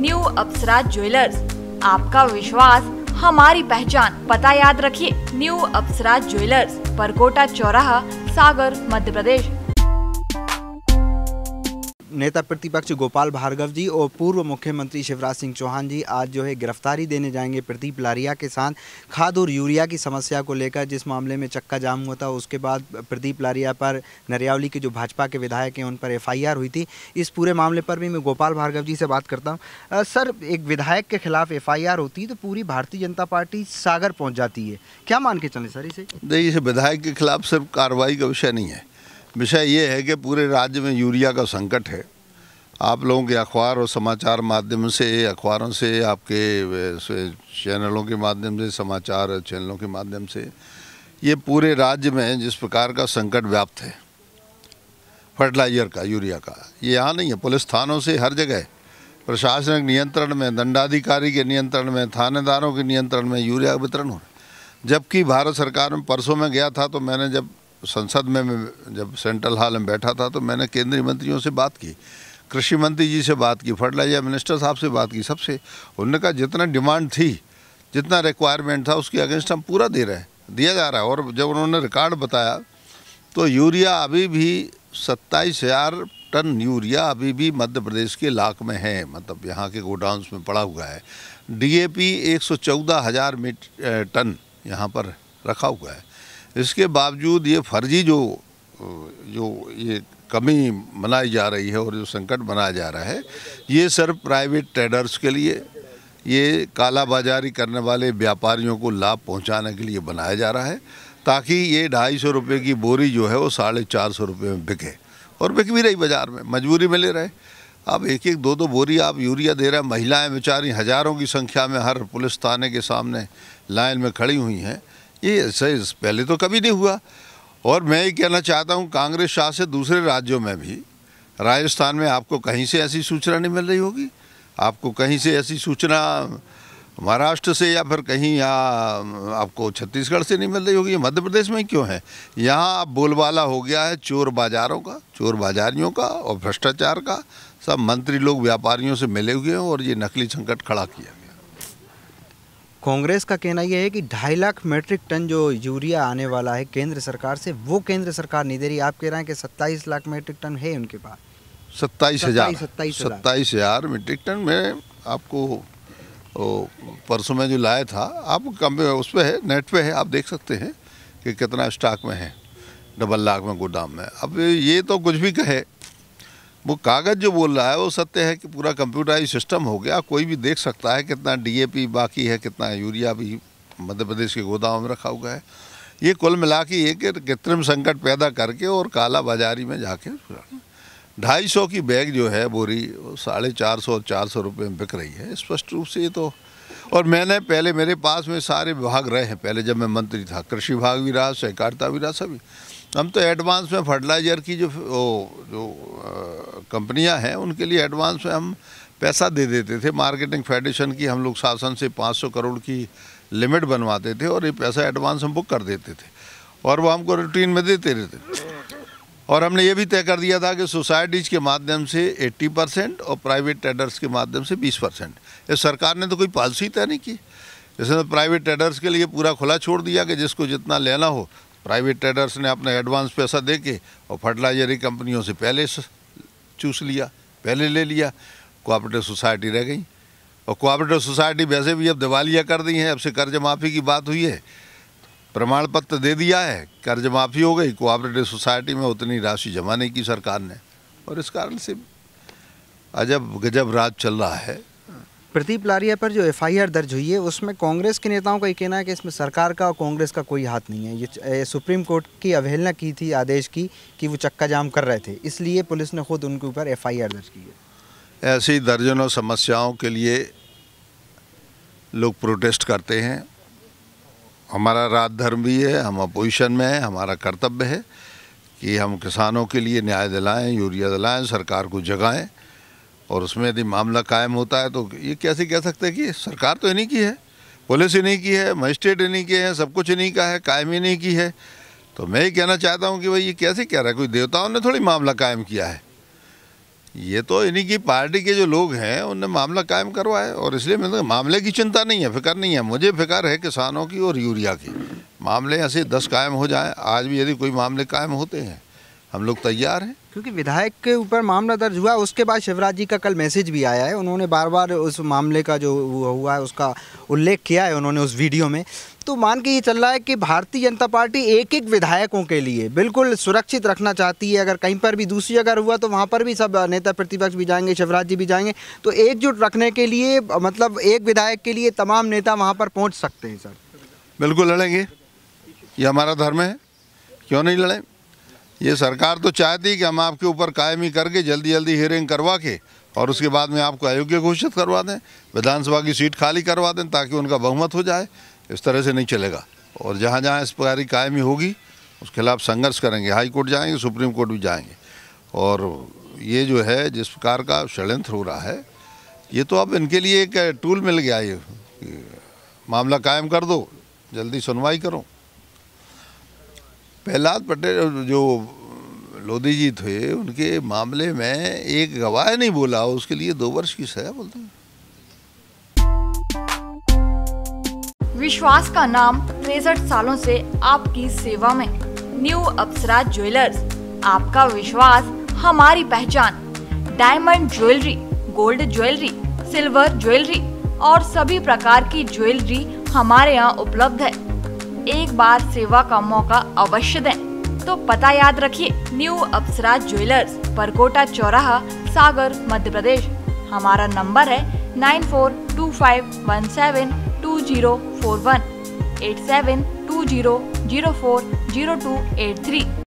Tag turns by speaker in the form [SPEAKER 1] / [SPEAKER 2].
[SPEAKER 1] new अप्सरा jewellers आपका विश्वास हमारी पहचान पता याद रखिए न्यू अप्सरा ज्वेलर्स परकोटा चौराहा सागर मध्य प्रदेश
[SPEAKER 2] नेता प्रतिपक्ष गोपाल भार्गव जी और पूर्व मुख्यमंत्री शिवराज सिंह चौहान जी आज जो है गिरफ्तारी देने जाएंगे प्रदीप लारिया के साथ खाद और यूरिया की समस्या को लेकर जिस मामले में चक्का जाम हुआ था उसके बाद प्रदीप लारिया पर नरियावली के जो भाजपा के विधायक हैं उन पर एफ हुई थी इस पूरे मामले पर भी मैं गोपाल भार्गव जी से बात करता हूँ सर एक विधायक के खिलाफ एफ होती तो पूरी भारतीय जनता पार्टी सागर पहुँच जाती है क्या मान के चले सर इसे
[SPEAKER 3] नहीं इसे विधायक के खिलाफ सिर्फ कार्रवाई का विषय नहीं है विषय ये है कि पूरे राज्य में यूरिया का संकट है आप लोगों के अखबार और समाचार माध्यम से अखबारों से आपके चैनलों के माध्यम से समाचार चैनलों के माध्यम से ये पूरे राज्य में जिस प्रकार का संकट व्याप्त है फर्टिलाइजर का यूरिया का ये यहाँ नहीं है पुलिस थानों से हर जगह प्रशासनिक नियंत्रण में दंडाधिकारी के नियंत्रण में थानेदारों के नियंत्रण में यूरिया वितरण हो रहा है जबकि भारत सरकार में परसों में गया था तो मैंने जब संसद में मैं जब सेंट्रल हॉल में बैठा था तो मैंने केंद्रीय मंत्रियों से बात की कृषि मंत्री जी से बात की फर्टिलाइजर मिनिस्टर साहब से बात की सबसे उन्होंने कहा जितना डिमांड थी जितना रिक्वायरमेंट था उसके अगेंस्ट हम पूरा दे रहे हैं दिया जा रहा है और जब उन्होंने रिकॉर्ड बताया तो यूरिया अभी भी सत्ताईस हज़ार टन यूरिया अभी भी मध्य प्रदेश के लाख में है मतलब यहाँ के गोडाउंस में पड़ा हुआ है डीएपी एक सौ चौदह हज़ार टन यहाँ पर रखा हुआ है इसके बावजूद ये फर्जी जो जो ये कमी मनाई जा रही है और जो संकट मनाया जा रहा है ये सिर्फ प्राइवेट ट्रेडर्स के लिए ये कालाबाजारी करने वाले व्यापारियों को लाभ पहुंचाने के लिए बनाया जा रहा है ताकि ये ढाई सौ रुपये की बोरी जो है वो साढ़े चार सौ रुपये में बिके और बिक भी रही बाज़ार में मजबूरी में ले रहे अब एक एक दो दो बोरी आप यूरिया दे रहे हैं महिलाएँ बेचारी हज़ारों की संख्या में हर पुलिस थाने के सामने लाइन में खड़ी हुई हैं ये ऐसा पहले तो कभी नहीं हुआ और मैं ये कहना चाहता हूँ कांग्रेस शासित दूसरे राज्यों में भी राजस्थान में आपको कहीं से ऐसी सूचना नहीं मिल रही होगी आपको कहीं से ऐसी सूचना महाराष्ट्र से या फिर कहीं या आपको छत्तीसगढ़ से नहीं मिल रही होगी मध्य प्रदेश में क्यों है यहाँ अब बोलबाला हो गया है चोर बाजारों का चोर बाजारियों का और भ्रष्टाचार का सब मंत्री लोग व्यापारियों से मिले हुए हैं और ये नकली संकट खड़ा किया गया
[SPEAKER 2] कांग्रेस का कहना यह है कि ढाई लाख मेट्रिक टन जो यूरिया आने वाला है केंद्र सरकार से वो केंद्र सरकार नहीं दे रही आप कह रहे हैं कि सत्ताईस लाख मेट्रिक टन है उनके पास सत्ताईस हजार सत्ताईस
[SPEAKER 3] हजार मेट्रिक टन में आपको परसों में जो लाया था आप कम उस पर है नेट पे है आप देख सकते हैं कि कितना स्टॉक में है डबल लाख में गोदाम में अब ये तो कुछ भी कहे वो कागज़ जो बोल रहा है वो सत्य है कि पूरा कंप्यूटराइज सिस्टम हो गया कोई भी देख सकता है कितना डीएपी बाकी है कितना यूरिया भी मध्य प्रदेश के गोदाम में रखा हुआ है ये कुल मिला के एक कृत्रिम संकट पैदा करके और काला बाजारी में जाके ढाई सौ की बैग जो है बोरी साढ़े चार सौ चार सौ रुपये में बिक रही है स्पष्ट रूप से ये तो और मैंने पहले मेरे पास में सारे विभाग रहे हैं पहले जब मैं मंत्री था कृषि विभाग भी रहा सहकारिता भी रहा सभी हम तो एडवांस में फर्टिलाइज़र की जो ओ, जो कंपनियां हैं उनके लिए एडवांस में हम पैसा दे देते थे मार्केटिंग फेडरेशन की हम लोग शासन से 500 करोड़ की लिमिट बनवाते थे और ये पैसा एडवांस हम बुक कर देते थे और वो हमको रूटीन में देते रहते और हमने ये भी तय कर दिया था कि सोसाइटीज़ के माध्यम से 80 परसेंट और प्राइवेट टेडर्स के माध्यम से 20 परसेंट ये सरकार ने तो कोई पॉलिसी तय नहीं की इसने तो प्राइवेट टेडर्स के लिए पूरा खुला छोड़ दिया कि जिसको जितना लेना हो प्राइवेट ट्रेडर्स ने अपना एडवांस पैसा दे के और फर्टिलाइजरी कंपनियों से पहले चूस लिया पहले ले लिया कोऑपरेटिव सोसाइटी रह गई और कोऑपरेटिव सोसाइटी वैसे भी अब दिवालिया कर दी है अब से कर्ज माफ़ी की बात हुई है प्रमाण पत्र दे दिया है कर्ज माफ़ी हो गई कोऑपरेटिव सोसाइटी में उतनी राशि जमा नहीं की सरकार ने और इस कारण से अजब गजब राज चल रहा है
[SPEAKER 2] प्रदीप लारिया पर जो एफआईआर दर्ज हुई है उसमें कांग्रेस के नेताओं का ये कहना है कि इसमें सरकार का और कांग्रेस का कोई हाथ नहीं है ये सुप्रीम कोर्ट की अवहेलना की थी आदेश की कि वो चक्का जाम कर रहे थे इसलिए पुलिस ने खुद उनके ऊपर एफआईआर दर्ज की
[SPEAKER 3] है ऐसी दर्जनों समस्याओं के लिए लोग प्रोटेस्ट करते हैं हमारा राजधर्म भी है हम अपोजिशन में है हमारा कर्तव्य है कि हम किसानों के लिए न्याय दिलाएं यूरिया दिलाएं सरकार को जगाएं और उसमें यदि मामला कायम होता है तो ये कैसे कह सकते हैं कि सरकार तो इन्हीं की है पुलिस इन्हीं की है मजिस्ट्रेट इन्हीं के हैं सब कुछ इन्हीं का है कायम ही नहीं की है तो मैं ये कहना चाहता हूँ कि भाई ये कैसे कह रहा है कोई देवताओं ने थोड़ी मामला कायम किया है ये तो इन्हीं की पार्टी के जो लोग हैं उनने मामला कायम करवाया है और इसलिए मैंने तो मामले की चिंता नहीं है फिक्र नहीं है मुझे फिक्र है किसानों की और यूरिया की मामले ऐसे दस कायम हो जाएं आज भी यदि कोई
[SPEAKER 2] मामले कायम होते हैं हम लोग तैयार हैं क्योंकि विधायक के ऊपर मामला दर्ज हुआ उसके बाद शिवराज जी का कल मैसेज भी आया है उन्होंने बार बार उस मामले का जो हुआ है उसका उल्लेख किया है उन्होंने उस वीडियो में तो मान के ये चल रहा है कि भारतीय जनता पार्टी एक एक विधायकों के लिए बिल्कुल सुरक्षित रखना चाहती है अगर कहीं पर भी दूसरी अगर हुआ तो वहाँ पर भी सब नेता प्रतिपक्ष भी जाएंगे शिवराज जी भी जाएंगे तो एकजुट रखने के लिए मतलब एक विधायक के लिए तमाम नेता वहाँ पर पहुँच सकते हैं सर
[SPEAKER 3] बिल्कुल लड़ेंगे ये हमारा धर्म है क्यों नहीं लड़ें ये सरकार तो चाहती है कि हम आपके ऊपर कायमी करके जल्दी जल्दी हियरिंग करवा के और उसके बाद में आपको अयोग्य घोषित करवा दें विधानसभा की सीट खाली करवा दें ताकि उनका बहुमत हो जाए इस तरह से नहीं चलेगा और जहाँ जहाँ इस प्रकार की कायमी होगी उसके खिलाफ संघर्ष करेंगे हाई कोर्ट जाएंगे सुप्रीम कोर्ट भी जाएंगे और ये जो है जिस प्रकार का षडयंत्र हो रहा है ये तो अब इनके लिए एक टूल मिल गया ये मामला कायम कर दो जल्दी सुनवाई करो प्रहलाद पटेल जो लोधी जी थे उनके मामले में एक गवाह नहीं बोला उसके लिए दो वर्ष की सजा
[SPEAKER 1] बोलते विश्वास का नाम तिरसठ सालों से आपकी सेवा में न्यू अप्सरा ज्वेलर्स आपका विश्वास हमारी पहचान diamond jewellery gold jewellery silver jewellery और सभी प्रकार की ज्वेलरी हमारे यहाँ उपलब्ध है एक बार सेवा का मौका अवश्य दें तो पता याद रखिए न्यू अप्सरा ज्वेलर्स परकोटा चौराहा सागर मध्य प्रदेश हमारा नंबर है nine four two five one seven two zero four one eight seven two zero zero four zero two eight three